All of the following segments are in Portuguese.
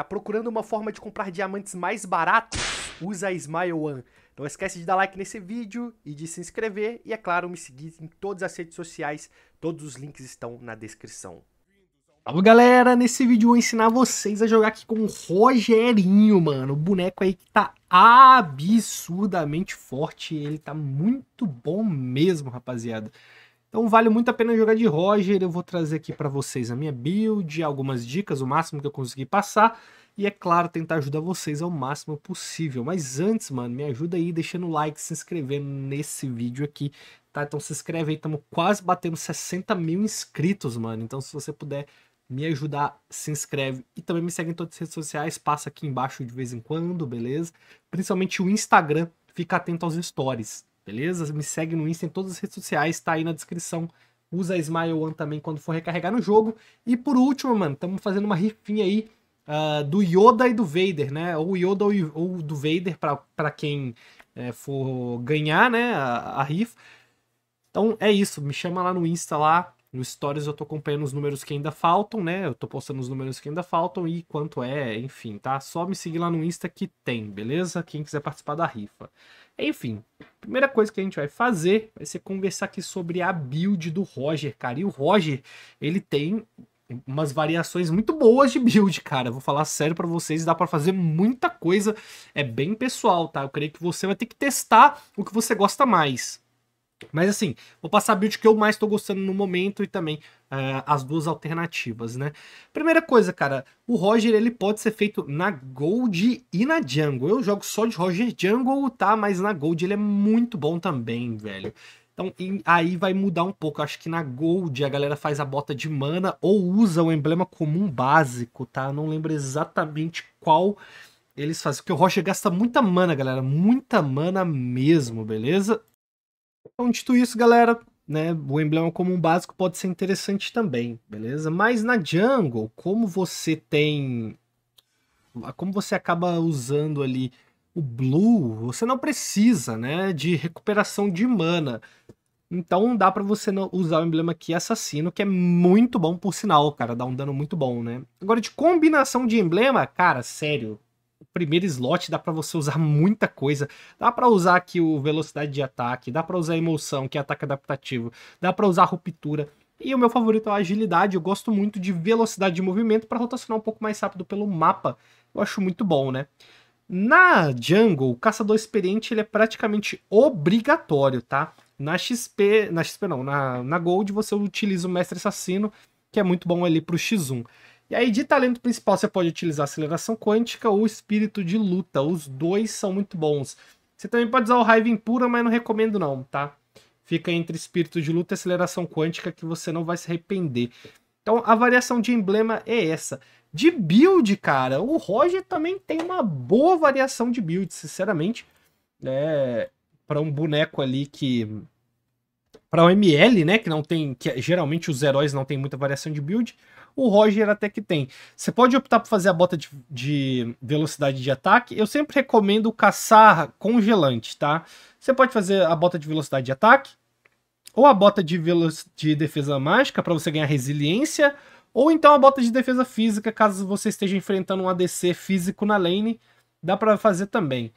Tá procurando uma forma de comprar diamantes mais barato, Usa a Smile One. Não esquece de dar like nesse vídeo e de se inscrever e é claro, me seguir em todas as redes sociais. Todos os links estão na descrição. Fala galera, nesse vídeo eu vou ensinar vocês a jogar aqui com o Rogerinho, mano. O boneco aí que tá absurdamente forte, ele tá muito bom mesmo, rapaziada. Então vale muito a pena jogar de Roger. Eu vou trazer aqui para vocês a minha build, algumas dicas, o máximo que eu conseguir passar. E é claro, tentar ajudar vocês ao máximo possível. Mas antes, mano, me ajuda aí deixando o like, se inscrevendo nesse vídeo aqui, tá? Então se inscreve aí, estamos quase batendo 60 mil inscritos, mano. Então se você puder me ajudar, se inscreve e também me segue em todas as redes sociais, passa aqui embaixo de vez em quando, beleza? Principalmente o Instagram, fica atento aos stories Beleza? Me segue no Insta em todas as redes sociais, tá aí na descrição. Usa a Smile One também quando for recarregar no jogo. E por último, mano, estamos fazendo uma rifinha aí uh, do Yoda e do Vader, né? Ou Yoda ou, ou do Vader para quem é, for ganhar, né? A, a rifa. Então é isso, me chama lá no Insta lá, no Stories eu tô acompanhando os números que ainda faltam, né? Eu tô postando os números que ainda faltam e quanto é, enfim, tá? Só me seguir lá no Insta que tem, beleza? Quem quiser participar da rifa. Enfim, primeira coisa que a gente vai fazer vai ser conversar aqui sobre a build do Roger, cara. E o Roger, ele tem umas variações muito boas de build, cara. Vou falar sério para vocês, dá para fazer muita coisa. É bem pessoal, tá? Eu creio que você vai ter que testar o que você gosta mais. Mas assim, vou passar a build que eu mais tô gostando no momento e também uh, as duas alternativas, né? Primeira coisa, cara, o Roger ele pode ser feito na Gold e na Jungle. Eu jogo só de Roger Jungle, tá? Mas na Gold ele é muito bom também, velho. Então aí vai mudar um pouco. Acho que na Gold a galera faz a bota de mana ou usa o emblema comum básico, tá? Eu não lembro exatamente qual eles fazem. Porque o Roger gasta muita mana, galera. Muita mana mesmo, beleza? Então, dito isso, galera, né, o emblema comum básico pode ser interessante também, beleza? Mas na jungle, como você tem... Como você acaba usando ali o blue, você não precisa, né, de recuperação de mana. Então dá para você usar o emblema aqui assassino, que é muito bom por sinal, cara, dá um dano muito bom, né? Agora de combinação de emblema, cara, sério, o primeiro slot dá para você usar muita coisa. Dá para usar aqui o velocidade de ataque, dá para usar emoção, que é ataque adaptativo, dá para usar ruptura. E o meu favorito é a agilidade. Eu gosto muito de velocidade de movimento para rotacionar um pouco mais rápido pelo mapa. Eu acho muito bom, né? Na Jungle, o caçador experiente ele é praticamente obrigatório, tá? Na XP, na XP não, na, na Gold você utiliza o mestre assassino, que é muito bom ali pro X1. E aí, de talento principal, você pode utilizar aceleração quântica ou espírito de luta. Os dois são muito bons. Você também pode usar o raiva impura, mas não recomendo não, tá? Fica entre espírito de luta e aceleração quântica que você não vai se arrepender. Então, a variação de emblema é essa. De build, cara, o Roger também tem uma boa variação de build, sinceramente. É, para um boneco ali que para o ML, né, que não tem que geralmente os heróis não tem muita variação de build. O Roger até que tem. Você pode optar por fazer a bota de, de velocidade de ataque. Eu sempre recomendo caçar congelante, tá? Você pode fazer a bota de velocidade de ataque, ou a bota de, de defesa mágica para você ganhar resiliência, ou então a bota de defesa física caso você esteja enfrentando um ADC físico na lane, dá para fazer também.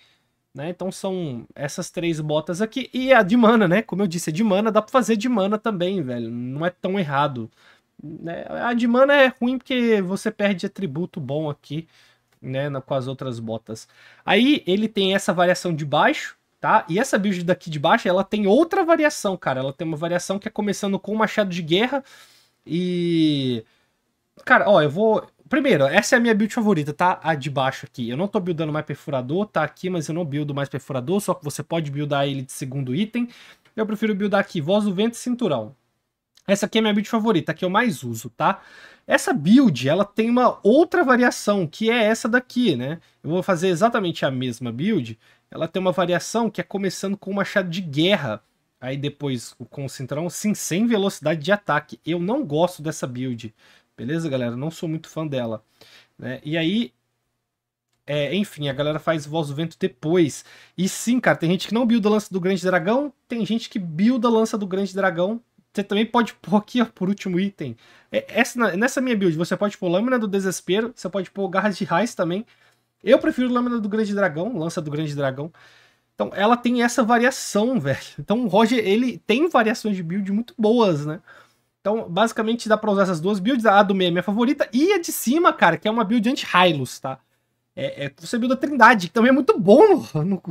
Né? Então são essas três botas aqui. E a de mana, né? Como eu disse, é de mana, dá para fazer de mana também, velho. Não é tão errado. Né? A de mana é ruim porque você perde atributo bom aqui, né? Com as outras botas. Aí ele tem essa variação de baixo, tá? E essa build daqui de baixo, ela tem outra variação, cara. Ela tem uma variação que é começando com o machado de guerra e... Cara, ó, eu vou... Primeiro, essa é a minha build favorita, tá? A de baixo aqui. Eu não tô buildando mais perfurador, tá aqui, mas eu não buildo mais perfurador, só que você pode buildar ele de segundo item. Eu prefiro buildar aqui Voz do Vento e Cinturão. Essa aqui é minha build favorita, a que eu mais uso, tá? Essa build, ela tem uma outra variação, que é essa daqui, né? Eu vou fazer exatamente a mesma build. Ela tem uma variação que é começando com o machado de guerra, aí depois com o cinturão, sim, sem velocidade de ataque. Eu não gosto dessa build, beleza, galera? Não sou muito fã dela. Né? E aí, é, enfim, a galera faz Voz do Vento depois. E sim, cara, tem gente que não builda a Lança do Grande Dragão, tem gente que builda a Lança do Grande Dragão você também pode pôr aqui, ó, por último item. É, essa, nessa minha build, você pode pôr Lâmina do Desespero, você pode pôr Garras de Raiz também. Eu prefiro Lâmina do Grande Dragão, Lança do Grande Dragão. Então, ela tem essa variação, velho. Então, o Roger, ele tem variações de build muito boas, né? Então, basicamente, dá pra usar essas duas builds. A do meio é minha favorita. E a de cima, cara, que é uma build anti-Hylos, tá? É, é, você build a Trindade, que também é muito bom no, no...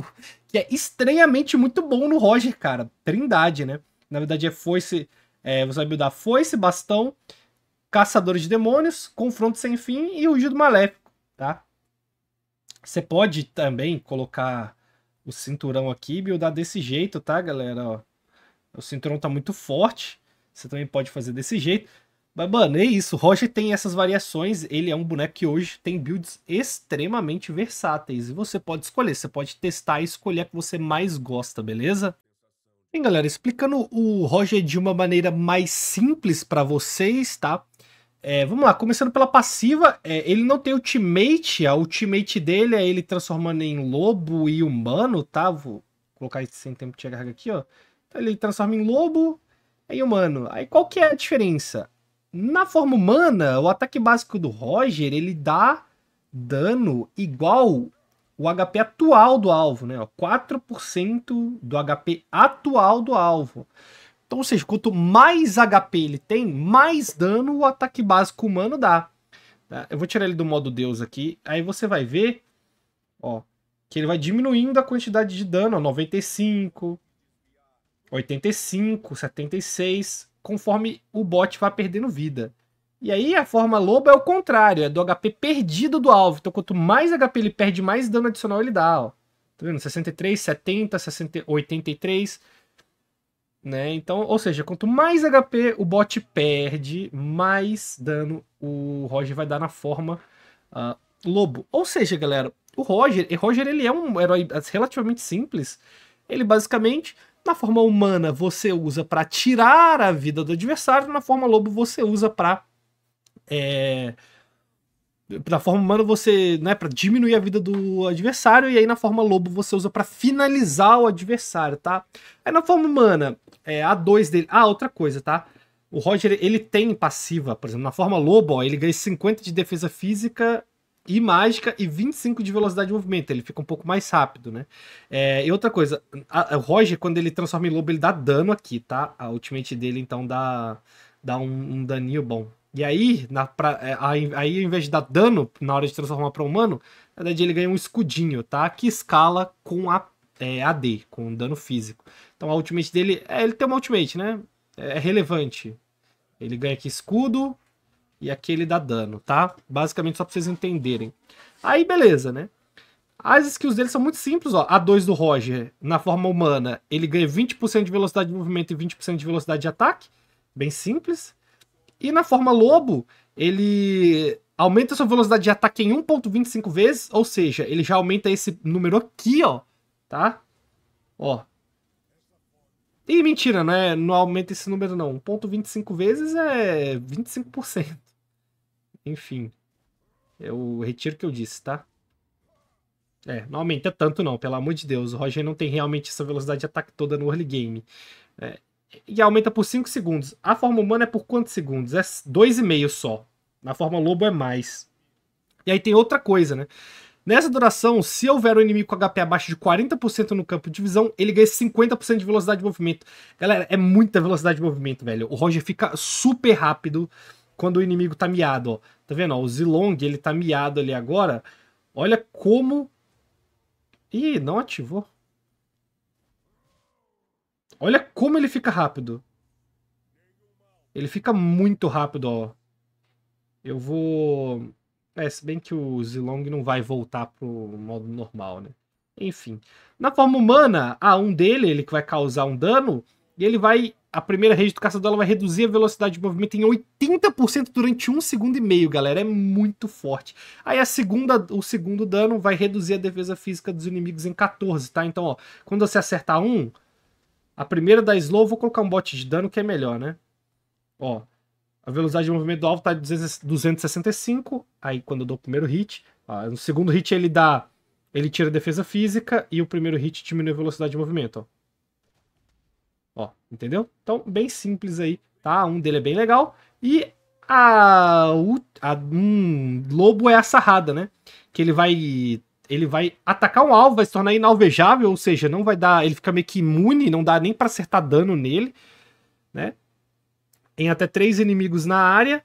Que é estranhamente muito bom no Roger, cara. Trindade, né? Na verdade é foice. É, você vai buildar foice, bastão, caçador de demônios, confronto sem fim e o do maléfico, tá? Você pode também colocar o cinturão aqui e buildar desse jeito, tá, galera? Ó, o cinturão tá muito forte. Você também pode fazer desse jeito. Mas, mano, é isso. O Roger tem essas variações. Ele é um boneco que hoje tem builds extremamente versáteis. E você pode escolher. Você pode testar e escolher a que você mais gosta, beleza? Bem, galera, explicando o Roger de uma maneira mais simples para vocês, tá? É, vamos lá, começando pela passiva, é, ele não tem ultimate, a ultimate dele é ele transformando em lobo e humano, tá? Vou colocar isso sem tempo de carga aqui, ó. Então, ele transforma em lobo e humano. Aí qual que é a diferença? Na forma humana, o ataque básico do Roger, ele dá dano igual o HP atual do alvo, né? 4% do HP atual do alvo. Então, ou seja, quanto mais HP ele tem, mais dano o ataque básico humano dá. Tá? Eu vou tirar ele do modo Deus aqui. Aí você vai ver, ó, que ele vai diminuindo a quantidade de dano, ó, 95, 85, 76, conforme o bot vai perdendo vida. E aí a forma lobo é o contrário, é do HP perdido do alvo. Então quanto mais HP ele perde, mais dano adicional ele dá, ó. Tá vendo? 63, 70, 60, 83. Né? Então, ou seja, quanto mais HP o bot perde, mais dano o Roger vai dar na forma uh, lobo. Ou seja, galera, o Roger, o Roger ele é um herói assim, relativamente simples. Ele basicamente, na forma humana, você usa para tirar a vida do adversário, na forma lobo você usa para é... Na forma humana você, né, para diminuir a vida do adversário e aí na forma lobo você usa para finalizar o adversário, tá? Aí na forma humana, é, A2 dele. Ah, outra coisa, tá? O Roger, ele tem passiva, por exemplo, na forma lobo, ó, ele ganha 50 de defesa física e mágica e 25 de velocidade de movimento. Ele fica um pouco mais rápido, né? É, e outra coisa, a, a, o Roger, quando ele transforma em lobo, ele dá dano aqui, tá? A ultimate dele, então, dá, dá um, um daninho bom. E aí, na pra... É, aí, ao invés de dar dano na hora de transformar para humano, na verdade ele ganha um escudinho, tá? Que escala com a é, AD, com dano físico. Então a ultimate dele. É, ele tem uma ultimate, né? É, é relevante. Ele ganha aqui escudo e aqui ele dá dano, tá? Basicamente só para vocês entenderem. Aí, beleza, né? As skills dele são muito simples, ó. A 2 do Roger, na forma humana, ele ganha 20% de velocidade de movimento e 20% de velocidade de ataque. Bem simples. E na forma lobo, ele aumenta sua velocidade de ataque em 1.25 vezes, ou seja, ele já aumenta esse número aqui, ó, tá? Ó. E mentira, não, é, não aumenta esse número não. 1.25 vezes é 25%. Enfim. Eu é retiro o que eu disse, tá? É, não aumenta tanto não, pelo amor de Deus. O Roger não tem realmente essa velocidade de ataque toda no early game. É, e aumenta por 5 segundos. A forma humana é por quantos segundos? É 2,5 só. Na forma lobo é mais. E aí tem outra coisa, né? Nessa duração, se houver um inimigo com HP abaixo de 40% no campo de visão, ele ganha 50% de velocidade de movimento. Galera, é muita velocidade de movimento, velho. O Roger fica super rápido quando o inimigo tá miado, ó. Tá vendo? Ó, o Zilong, ele tá miado ali agora. Olha como... Ih, não ativou. Olha como ele fica rápido. Ele fica muito rápido, ó. Eu vou... É, se bem que o Zilong não vai voltar pro modo normal, né? Enfim. Na forma humana, a um dele, ele que vai causar um dano, e ele vai... A primeira rede do caçador ela vai reduzir a velocidade de movimento em 80% durante um segundo e meio, galera. É muito forte. Aí a segunda, o segundo dano vai reduzir a defesa física dos inimigos em 14, tá? Então, ó, quando você acertar um, a primeira da slow, vou colocar um bot de dano que é melhor, né? Ó, a velocidade de movimento do alvo tá de 265, aí quando eu dou o primeiro hit, ó, no segundo hit ele dá, ele tira a defesa física e o primeiro hit diminui a velocidade de movimento, ó. Ó, entendeu? Então, bem simples aí, tá? Um dele é bem legal e a, a um lobo é a sarrada, né? Que ele vai ele vai atacar um alvo, vai se tornar inalvejável, ou seja, não vai dar. Ele fica meio que imune, não dá nem para acertar dano nele, né? Em até três inimigos na área.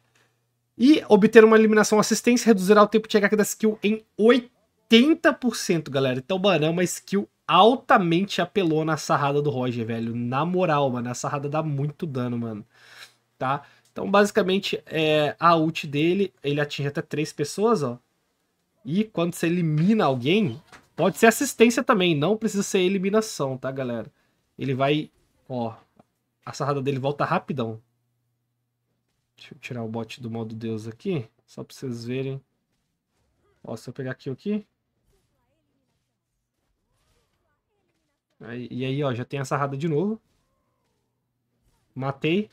E obter uma eliminação assistência reduzirá o tempo de chegar da skill em 80%, galera. Então, mano, é uma skill altamente apelou na sarrada do Roger, velho. Na moral, mano, a sarrada dá muito dano, mano. Tá? Então, basicamente, é, a ult dele, ele atinge até três pessoas, ó. E quando você elimina alguém, pode ser assistência também, não precisa ser eliminação, tá, galera? Ele vai. Ó, a sarrada dele volta rapidão. Deixa eu tirar o bot do modo Deus aqui, só pra vocês verem. Ó, se eu pegar aqui aqui. Aí, e aí, ó, já tem a sarrada de novo. Matei,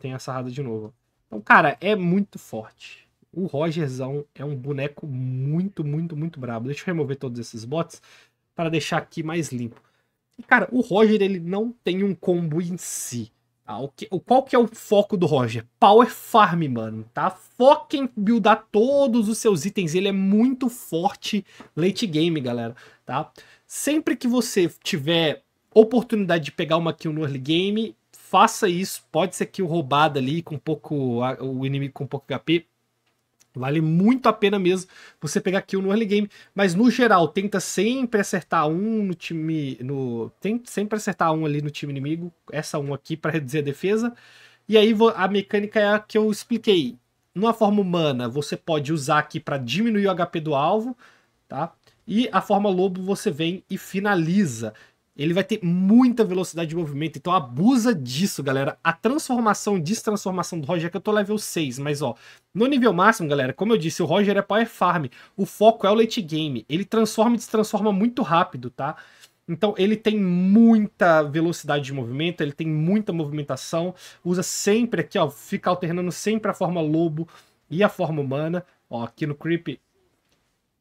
tem a sarrada de novo. Então, cara, é muito forte. O Rogerzão é um boneco muito, muito, muito brabo. Deixa eu remover todos esses bots para deixar aqui mais limpo. E, cara, o Roger ele não tem um combo em si. Tá? O que, qual que é o foco do Roger? Power Farm, mano, tá? Foca em buildar todos os seus itens. Ele é muito forte late game, galera, tá? Sempre que você tiver oportunidade de pegar uma kill no early game, faça isso. Pode ser kill roubada ali, com pouco o inimigo com pouco HP. Vale muito a pena mesmo você pegar kill no early game. Mas no geral, tenta sempre acertar um no time. No, tenta sempre acertar um ali no time inimigo. Essa um aqui para reduzir a defesa. E aí a mecânica é a que eu expliquei. Numa forma humana, você pode usar aqui para diminuir o HP do alvo, tá? E a forma lobo você vem e finaliza. Ele vai ter muita velocidade de movimento, então abusa disso, galera. A transformação, destransformação do Roger, que eu tô level 6, mas ó, no nível máximo, galera, como eu disse, o Roger é power farm, o foco é o late game. Ele transforma e destransforma muito rápido, tá? Então ele tem muita velocidade de movimento, ele tem muita movimentação, usa sempre aqui, ó, fica alternando sempre a forma lobo e a forma humana. Ó, aqui no creep,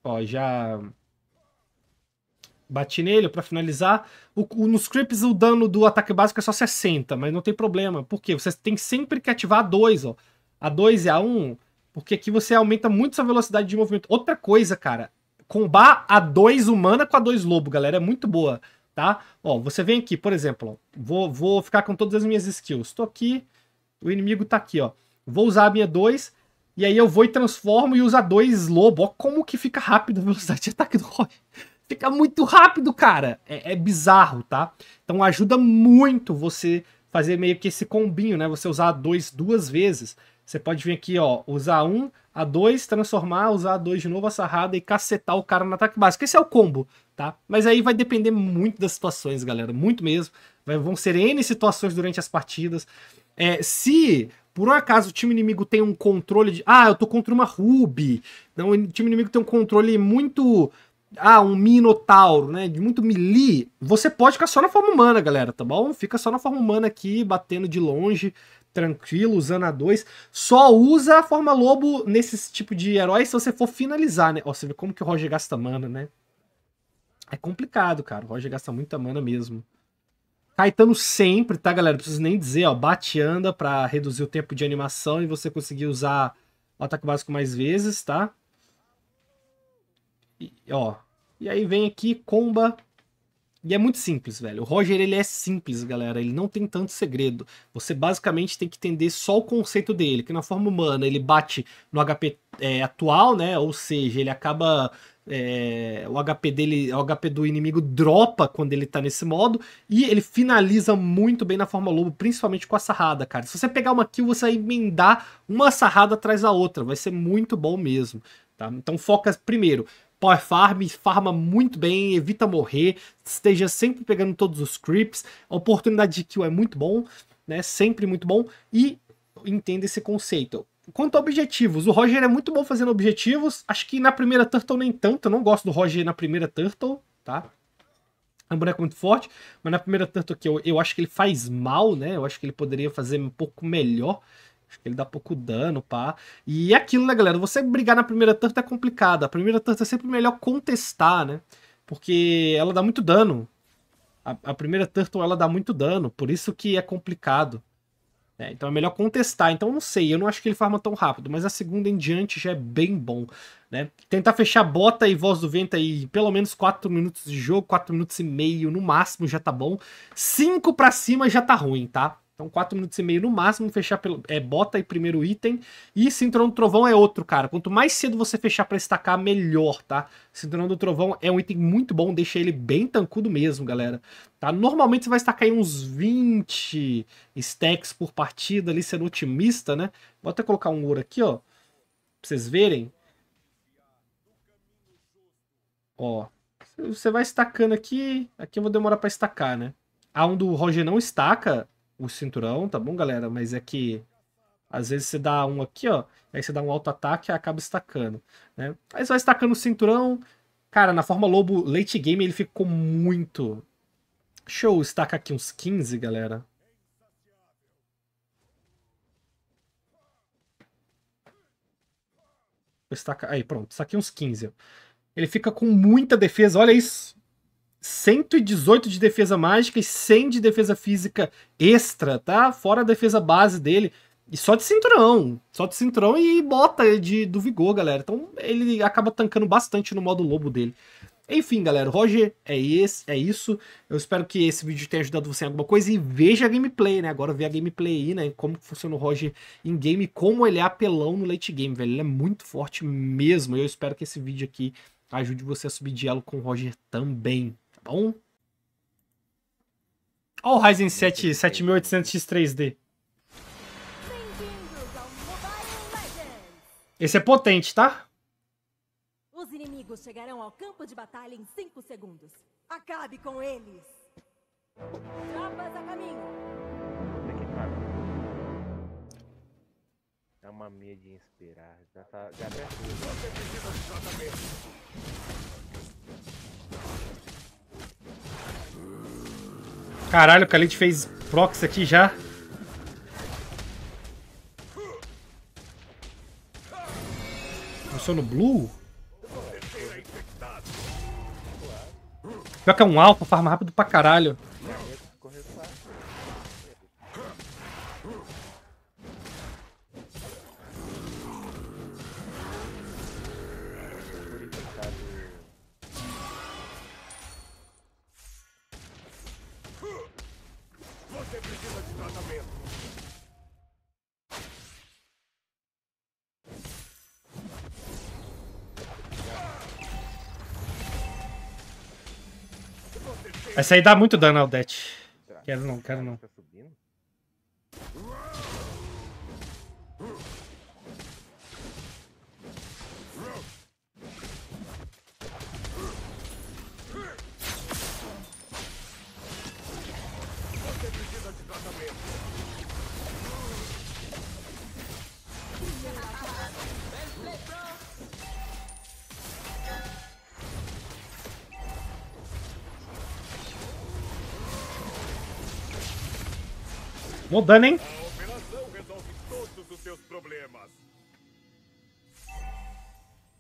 ó, já Bati nele para finalizar. O, o, nos creeps o dano do ataque básico é só 60, mas não tem problema. Por quê? Você tem sempre que ativar a 2, ó. A 2 e a 1, um, porque aqui você aumenta muito sua velocidade de movimento. Outra coisa, cara, combar a 2 humana com a 2 lobo, galera, é muito boa, tá? Ó, você vem aqui, por exemplo, ó, vou, vou ficar com todas as minhas skills. Tô aqui, o inimigo tá aqui, ó. Vou usar a minha 2, e aí eu vou e transformo e uso a 2 lobo. Ó como que fica rápido a velocidade de ataque do Roy fica muito rápido, cara. É, é, bizarro, tá? Então ajuda muito você fazer meio que esse combinho, né? Você usar a 2 duas vezes. Você pode vir aqui, ó, usar um, a 2, transformar, usar a 2 de novo, a sarrada e cacetar o cara no ataque básico. Esse é o combo, tá? Mas aí vai depender muito das situações, galera. Muito mesmo. Vai, vão ser N situações durante as partidas. É, se por um acaso o time inimigo tem um controle de. Ah, eu tô contra uma Ruby. Então o time inimigo tem um controle muito ah, um minotauro, né, de muito melee, você pode ficar só na forma humana, galera, tá bom? Fica só na forma humana aqui, batendo de longe, tranquilo, usando a 2. Só usa a forma lobo nesse tipo de herói se você for finalizar, né? Ó, você vê como que o Roger gasta mana, né? É complicado, cara. O Roger gasta muita mana mesmo. Caetano sempre, tá, galera? Não preciso nem dizer, ó. Bate anda pra reduzir o tempo de animação e você conseguir usar o ataque básico mais vezes, tá? E, ó, e aí vem aqui, comba. E é muito simples, velho. O Roger, ele é simples, galera. Ele não tem tanto segredo. Você basicamente tem que entender só o conceito dele. Que na forma humana, ele bate no HP é, atual, né? Ou seja, ele acaba é, o HP dele, o HP do inimigo dropa quando ele tá nesse modo, e ele finaliza muito bem na forma lobo, principalmente com a sarrada, cara. Se você pegar uma kill, você vai emendar uma sarrada atrás da outra, vai ser muito bom mesmo, tá? Então foca primeiro, Power Farm, farma muito bem, evita morrer, esteja sempre pegando todos os creeps. A oportunidade de kill é muito bom, né? Sempre muito bom. E entenda esse conceito. Quanto a objetivos, o Roger é muito bom fazendo objetivos. Acho que na primeira Turtle nem tanto. Eu não gosto do Roger na primeira Turtle, tá? É um boneco muito forte, mas na primeira Turtle que eu, eu acho que ele faz mal, né? Eu acho que ele poderia fazer um pouco melhor. Acho que ele dá pouco dano, pá. E é aquilo, né, galera? Você brigar na primeira turta é complicado. A primeira turta é sempre melhor contestar, né? Porque ela dá muito dano. A, a primeira turtle, então, ela dá muito dano. Por isso que é complicado. É, então é melhor contestar. Então eu não sei, eu não acho que ele farma tão rápido, mas a segunda em diante já é bem bom. Né? Tentar fechar bota e voz do vento aí, pelo menos 4 minutos de jogo, 4 minutos e meio no máximo já tá bom. 5 para cima já tá ruim, tá? Então, 4 minutos e meio no máximo, fechar pelo. É, bota e primeiro item. E Cinturão do Trovão é outro, cara. Quanto mais cedo você fechar para estacar, melhor, tá? Cinturão do Trovão é um item muito bom, deixa ele bem tancudo mesmo, galera. Tá? Normalmente você vai estacar aí uns 20 stacks por partida ali, sendo otimista, né? Vou até colocar um ouro aqui, ó. Pra vocês verem. Ó. Você vai estacando aqui. Aqui eu vou demorar para estacar, né? A ah, um do Roger não estaca, o cinturão, tá bom, galera? Mas é que às vezes você dá um aqui, ó, aí você dá um alto ataque e acaba estacando, né? Aí você vai estacando o cinturão. Cara, na forma lobo late game ele ficou muito. Deixa eu estacar aqui uns 15, galera. Estaca... Aí, pronto, saquei é uns 15. Ele fica com muita defesa, olha isso. 118 de defesa mágica e 100 de defesa física extra, tá? Fora a defesa base dele. E só de cinturão. Só de cinturão e bota de, do vigor, galera. Então ele acaba tancando bastante no modo lobo dele. Enfim, galera, Roger, é, esse, é isso. Eu espero que esse vídeo tenha ajudado você em alguma coisa e veja a gameplay, né? Agora vê a gameplay aí, né? Como funciona o Roger em game, como ele é apelão no late game, velho. Ele é muito forte mesmo. Eu espero que esse vídeo aqui ajude você a subir diálogo com o Roger também bom. Olha o Ryzen 7 7800X 3D. Esse é potente, tá? Os inimigos chegarão ao campo de batalha em 5 segundos. Acabe com eles. Tropas a caminho. É uma meia de inspirar. Já tá. Já tá... Caralho, o Khalid fez proxy aqui já. Funciona no blue? Pior que é um alfa, farma rápido pra caralho. Essa aí dá muito dano ao Quero não, quero não. Mudando, hein?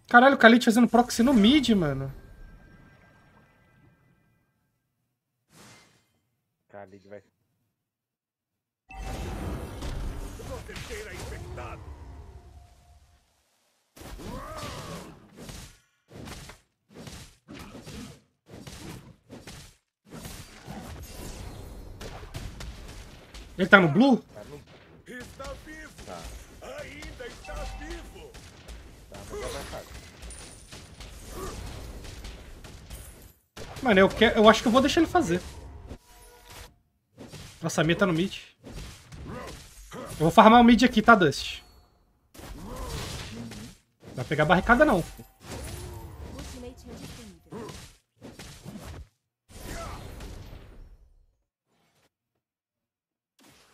Caralho, o Khalid fazendo proxy no mid, mano. Ele tá no blue? Tá no... Está vivo! Tá. Ainda está vivo! Tá, mas avançado. Mano, eu, quero, eu acho que eu vou deixar ele fazer. Nossa, a minha tá no mid. Eu vou farmar o mid aqui, tá, Dust? Não vai pegar a barricada, não.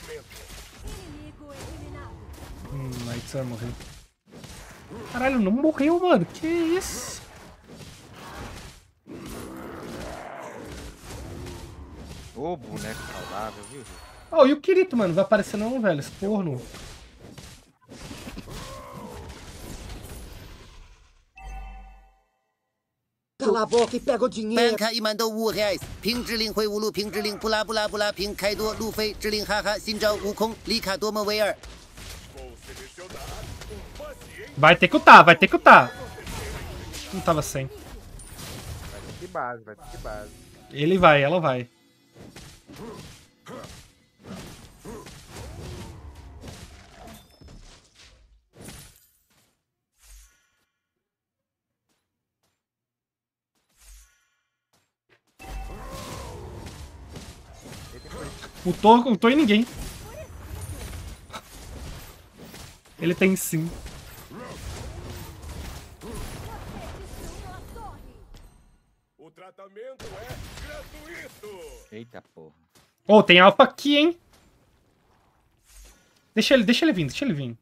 Deslocamento. Inimigo eliminado. Hum, vai morrer. Caralho, não morreu, mano. Que isso? Ô, boneco saudável, viu? Ó, oh, e o Kirito, mano? Vai aparecer não, velho. Esse porno. a boca e pega o dinheiro. Banca e er. ter que lutar, vai ter que lutar. Não tava sem. Vai ter que base, vai ter que base. Ele vai, ela vai. O não contou em ninguém. Ele tem sim. O tratamento é gratuito. Eita porra. oh, tem alfa aqui, hein? Deixa ele, deixa ele vir, deixa ele vir.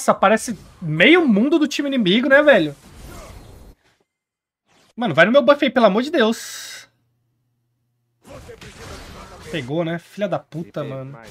Nossa, parece meio mundo do time inimigo, né, velho? Mano, vai no meu buff aí, pelo amor de Deus. Pegou, né? Filha da puta, mano. Mais.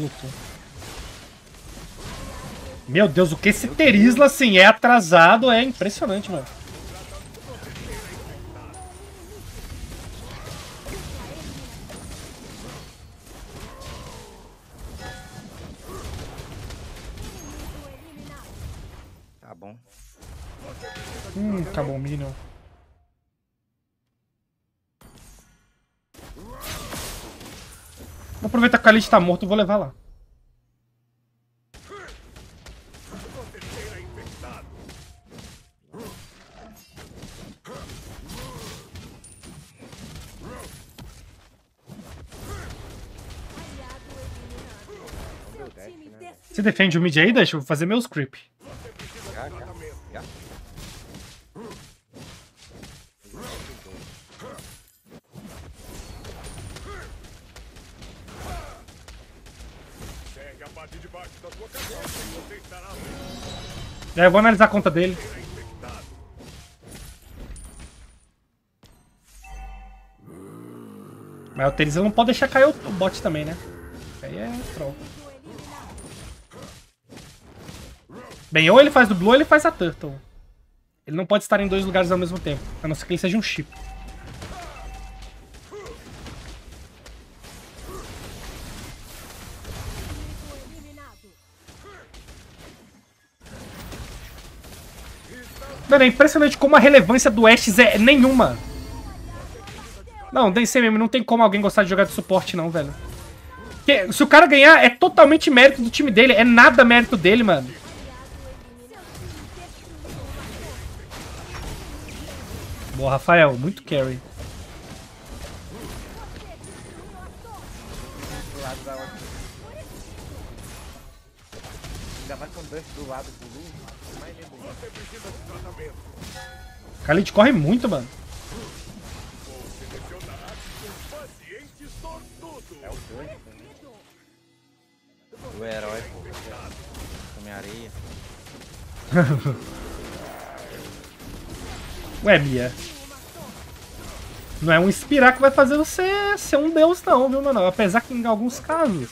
no cu. Meu Deus, o que esse Terisla, assim, é atrasado é impressionante, mano. Tá bom. Hum, acabou o Minion. Vou aproveitar que o Khalid tá morto, vou levar lá. Você defende o mid aí, deixa eu fazer meus creep. É, eu vou analisar a conta dele. Mas o Tails não pode deixar cair o bot também, né? Aí é troll. Bem, ou ele faz do Blue ou ele faz a Turtle. Ele não pode estar em dois lugares ao mesmo tempo, a não ser que ele seja um chip. Mano, é impressionante como a relevância do Ashes é nenhuma. Não, nem sei mesmo. Não tem como alguém gostar de jogar de suporte, não, velho. Porque se o cara ganhar, é totalmente mérito do time dele. É nada mérito dele, mano. Boa, Rafael. Muito carry. Ainda mais com o do lado do Lu. A gente corre muito, mano. O herói, pô. Come areia Ué, Mia. Não é um inspirar que vai fazer você ser um deus, não, viu, mano? Apesar que em alguns casos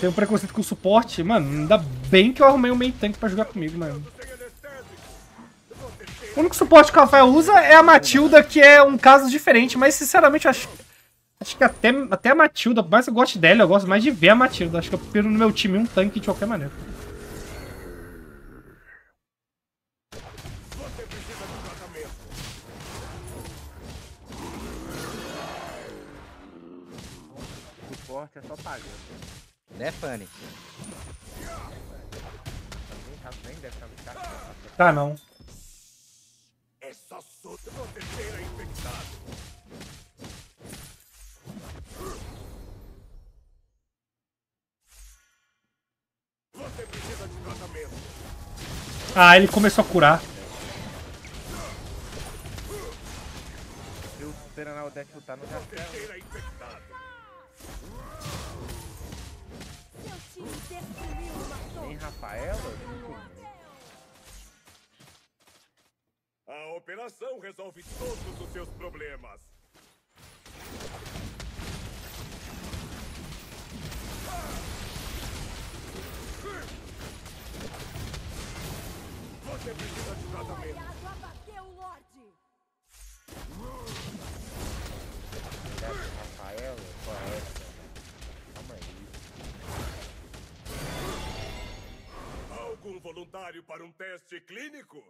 Tem um preconceito com o suporte. Mano, ainda bem que eu arrumei um meio tanque pra jogar comigo, mano. O único suporte que o Rafael usa é a Matilda, que é um caso diferente, mas sinceramente eu acho, acho que até, até a Matilda, mais eu gosto dela, eu gosto mais de ver a Matilda. Acho que eu prefiro no meu time um tanque de qualquer maneira. Suporte é só pago. Né, Fanny? Tá, não. é Você precisa de tratamento. Ah, ele começou a curar. Se o Serenal der chutar, não resolve todos os seus problemas. Você precisa de tratamento. O o é Algum voluntário para um teste clínico?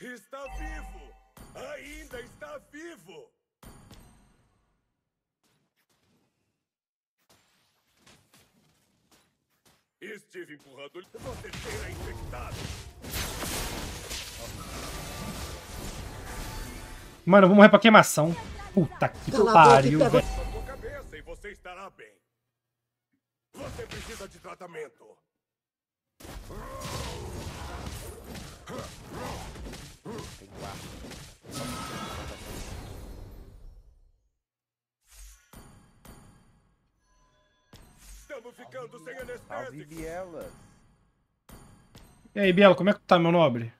Está vivo! Ainda está vivo! Estive empurrando. Você será infectado! Mano, eu vou morrer pra queimação. Puta que pariu, velho. sua cabeça é e você estará bem. Você precisa de tratamento. ficando sem anestésico. Salve, Biela. E aí, Biela, como é que tá, meu nobre?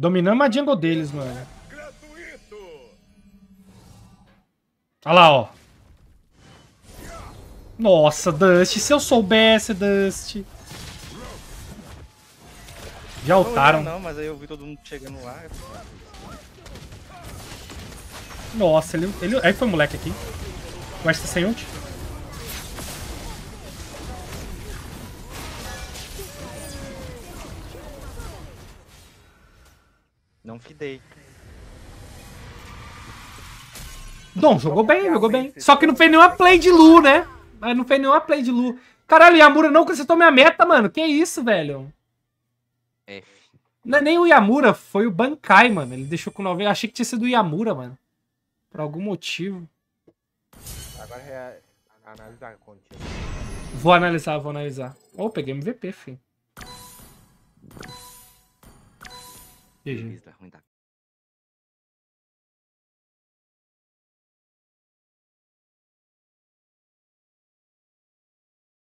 Dominamos a jungle deles, mano. Olha lá, ó. Nossa, Dust. Se eu soubesse, Dust. Já altaram. Não, mas aí eu vi todo mundo chegando lá. Nossa, ele, ele... Aí foi o moleque aqui. O ser sem ult. Day. Dom, jogou bem, jogou bem. Só que não fez nenhuma play de Lu, né? Mas não fez nenhuma play de Lu. Caralho, Yamura não consertou minha meta, mano. Que isso, velho? É. Não é nem o Yamura, foi o Bankai, mano. Ele deixou com 90. Achei que tinha sido o Yamura, mano. Por algum motivo. Agora é analisar Vou analisar, vou analisar. Oh, peguei MVP, fi. GG.